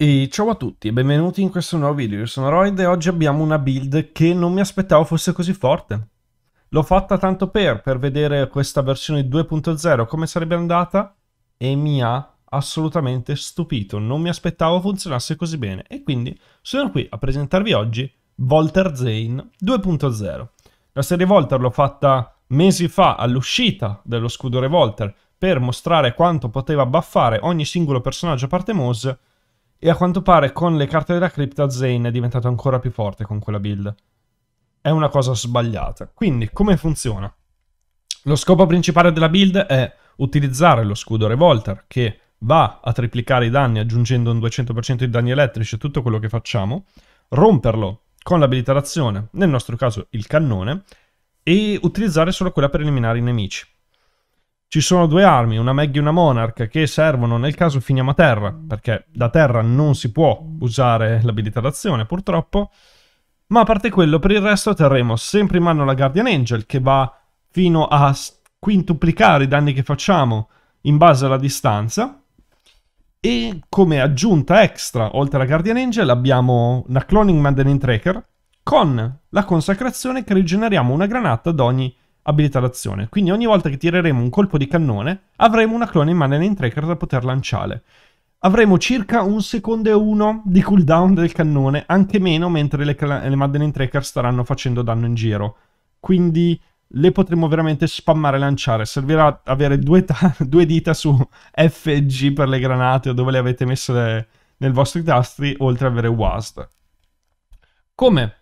E ciao a tutti e benvenuti in questo nuovo video, io sono Roid e oggi abbiamo una build che non mi aspettavo fosse così forte. L'ho fatta tanto per, per vedere questa versione 2.0 come sarebbe andata e mi ha assolutamente stupito, non mi aspettavo funzionasse così bene e quindi sono qui a presentarvi oggi Volter Zane 2.0. La serie Volter l'ho fatta mesi fa all'uscita dello scudo Revolter per mostrare quanto poteva buffare ogni singolo personaggio a parte Mose e a quanto pare con le carte della cripta Zane è diventato ancora più forte con quella build. È una cosa sbagliata. Quindi, come funziona? Lo scopo principale della build è utilizzare lo scudo Revolter, che va a triplicare i danni aggiungendo un 200% di danni elettrici a tutto quello che facciamo, romperlo con l'abilitazione, nel nostro caso il cannone, e utilizzare solo quella per eliminare i nemici. Ci sono due armi, una Meg e una Monarch, che servono nel caso finiamo a terra, perché da terra non si può usare l'abilità d'azione purtroppo, ma a parte quello per il resto terremo sempre in mano la Guardian Angel che va fino a quintuplicare i danni che facciamo in base alla distanza e come aggiunta extra oltre alla Guardian Angel abbiamo una Cloning Maddening Tracker con la consacrazione che rigeneriamo una granata ad ogni abilità d'azione. quindi ogni volta che tireremo un colpo di cannone avremo una clone in mano in tracker da poter lanciare. Avremo circa un secondo e uno di cooldown del cannone, anche meno mentre le, le Madden Tracker staranno facendo danno in giro. Quindi le potremo veramente spammare e lanciare. Servirà avere due, due, dita su F e G per le granate o dove le avete messe nel vostri tasti, oltre ad avere WASD. Come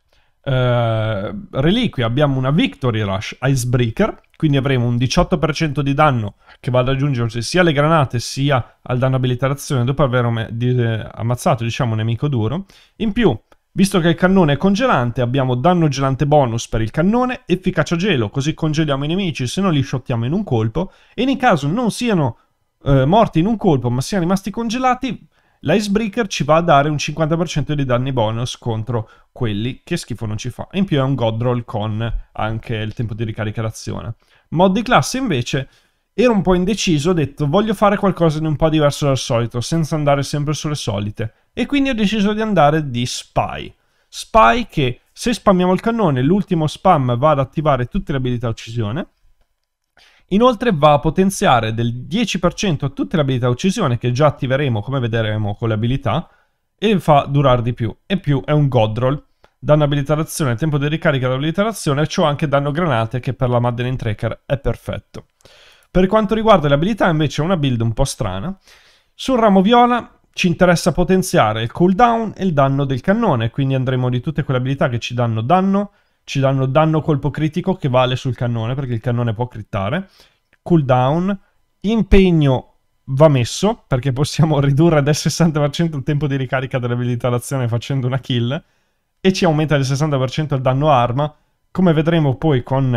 Uh, eh, reliquia abbiamo una Victory Rush Icebreaker, quindi avremo un 18% di danno che va ad aggiungersi sia alle granate sia al danno abilitazione dopo aver di eh, ammazzato diciamo, un nemico duro. In più, visto che il cannone è congelante, abbiamo danno gelante bonus per il cannone, efficacia gelo, così congeliamo i nemici se non li sciottiamo in un colpo e in caso non siano eh, morti in un colpo ma siano rimasti congelati L'Icebreaker ci va a dare un 50% di danni bonus contro quelli che schifo non ci fa. In più è un Godroll con anche il tempo di ricarica d'azione. Mod di classe invece ero un po' indeciso, ho detto voglio fare qualcosa di un po' diverso dal solito, senza andare sempre sulle solite. E quindi ho deciso di andare di Spy. Spy che se spammiamo il cannone l'ultimo spam va ad attivare tutte le abilità uccisione Inoltre va a potenziare del 10% tutte le abilità uccisione che già attiveremo come vedremo con le abilità e fa durare di più. E più è un Godroll. Danno abilità d'azione, tempo di ricarica dell'abilità d'azione, ciò anche danno granate che per la Maddening Tracker è perfetto. Per quanto riguarda le abilità invece è una build un po' strana. Sul ramo viola ci interessa potenziare il cooldown e il danno del cannone, quindi andremo di tutte quelle abilità che ci danno danno, ci danno danno colpo critico che vale sul cannone perché il cannone può crittare, cooldown, impegno va messo perché possiamo ridurre del 60% il tempo di ricarica dell'abilità d'azione facendo una kill e ci aumenta del 60% il danno arma, come vedremo poi con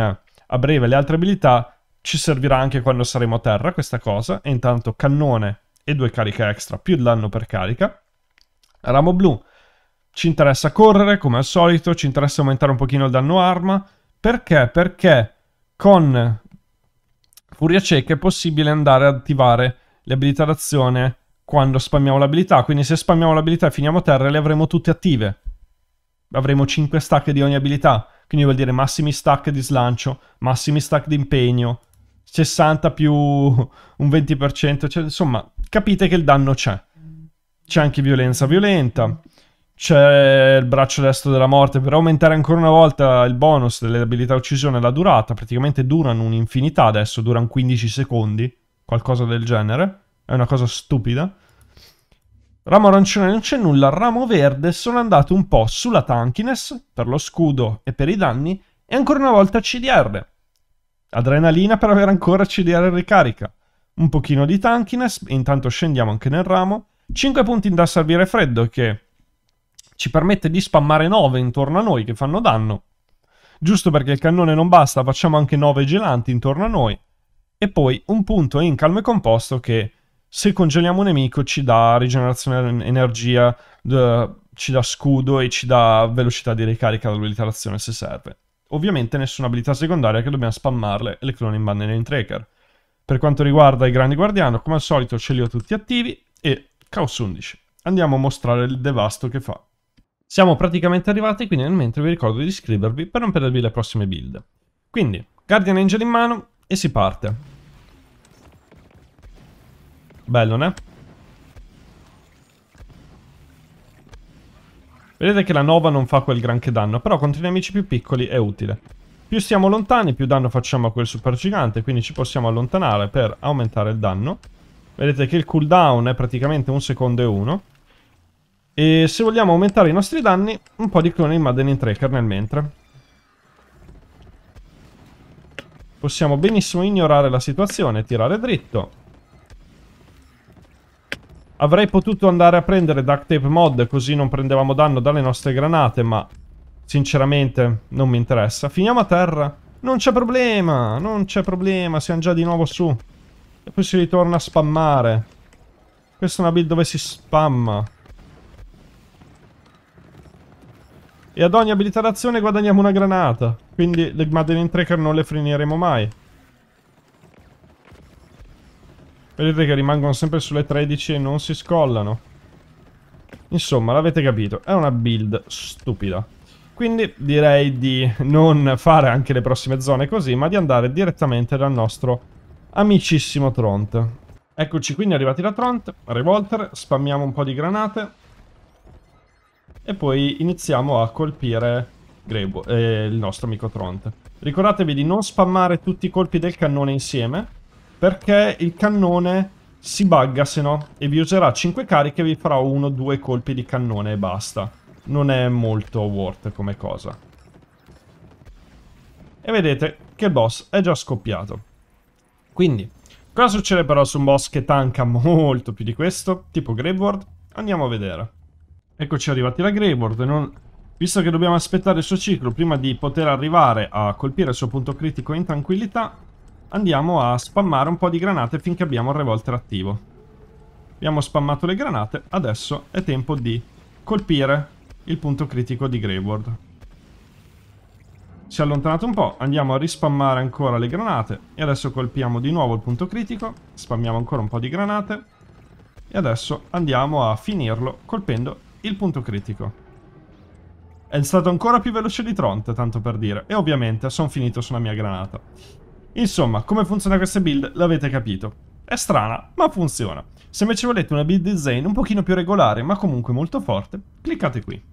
a breve le altre abilità ci servirà anche quando saremo a terra questa cosa e intanto cannone e due cariche extra più il danno per carica. Ramo blu ci interessa correre, come al solito, ci interessa aumentare un pochino il danno arma. Perché? Perché con Furia Cieca è possibile andare ad attivare le abilità d'azione quando spammiamo l'abilità. Quindi se spammiamo l'abilità e finiamo a terra le avremo tutte attive. Avremo 5 stack di ogni abilità. Quindi vuol dire massimi stack di slancio, massimi stack di impegno, 60 più un 20%. Cioè, insomma, capite che il danno c'è. C'è anche violenza violenta c'è il braccio destro della morte per aumentare ancora una volta il bonus delle abilità uccisione e la durata. Praticamente durano un'infinità adesso, durano 15 secondi, qualcosa del genere. È una cosa stupida. Ramo arancione non c'è nulla, ramo verde sono andato un po' sulla tankiness per lo scudo e per i danni e ancora una volta CDR. Adrenalina per avere ancora CDR ricarica. Un pochino di tankiness, intanto scendiamo anche nel ramo. 5 punti da servire freddo che ci permette di spammare 9 intorno a noi che fanno danno. Giusto perché il cannone non basta, facciamo anche 9 gelanti intorno a noi. E poi un punto in calmo e composto che se congeliamo un nemico ci dà rigenerazione energia, ci dà scudo e ci dà velocità di ricarica dall'abilitazione se serve. Ovviamente nessuna abilità secondaria che dobbiamo spammarle le clone in banner e in tracker. Per quanto riguarda i grandi guardiano, come al solito ce li ho tutti attivi e Caos 11. Andiamo a mostrare il devasto che fa. Siamo praticamente arrivati, quindi nel mentre vi ricordo di iscrivervi per non perdervi le prossime build. Quindi, Guardian Angel in mano e si parte. Bello, ne? Vedete che la Nova non fa quel granché danno, però contro i nemici più piccoli è utile. Più stiamo lontani, più danno facciamo a quel super gigante, quindi ci possiamo allontanare per aumentare il danno. Vedete che il cooldown è praticamente un secondo e uno. E se vogliamo aumentare i nostri danni, un po' di clone in Madden in Tracker nel mentre. Possiamo benissimo ignorare la situazione, tirare dritto. Avrei potuto andare a prendere Duct Tape Mod, così non prendevamo danno dalle nostre granate, ma sinceramente non mi interessa. Finiamo a terra. Non c'è problema, non c'è problema, siamo già di nuovo su. E poi si ritorna a spammare. Questa è una build dove si spamma. E ad ogni abilitazione guadagniamo una granata. Quindi le Maddening Tracker non le freneremo mai. Vedete che rimangono sempre sulle 13 e non si scollano. Insomma, l'avete capito. È una build stupida. Quindi direi di non fare anche le prossime zone così, ma di andare direttamente dal nostro amicissimo Tront. Eccoci quindi arrivati da Tront, Revolter, spammiamo un po' di granate e poi iniziamo a colpire Grebo, eh, il nostro amico Tront. Ricordatevi di non spammare tutti i colpi del cannone insieme, perché il cannone si bugga se no, e vi userà 5 cariche e vi farà 1-2 colpi di cannone e basta. Non è molto worth come cosa. E vedete che il boss è già scoppiato. Quindi, cosa succede però su un boss che tanca molto più di questo, tipo Graveward? Andiamo a vedere. Eccoci arrivati alla Greyward. Non... Visto che dobbiamo aspettare il suo ciclo prima di poter arrivare a colpire il suo punto critico in tranquillità, andiamo a spammare un po' di granate finché abbiamo il revolter attivo. Abbiamo spammato le granate, adesso è tempo di colpire il punto critico di Greyward. Si è allontanato un po', andiamo a rispammare ancora le granate e adesso colpiamo di nuovo il punto critico, spammiamo ancora un po' di granate e adesso andiamo a finirlo colpendo il punto critico. È stato ancora più veloce di Tronte, tanto per dire. E ovviamente sono finito sulla mia granata. Insomma, come funziona questa build l'avete capito. È strana, ma funziona. Se invece volete una build di Zane un pochino più regolare, ma comunque molto forte, cliccate qui.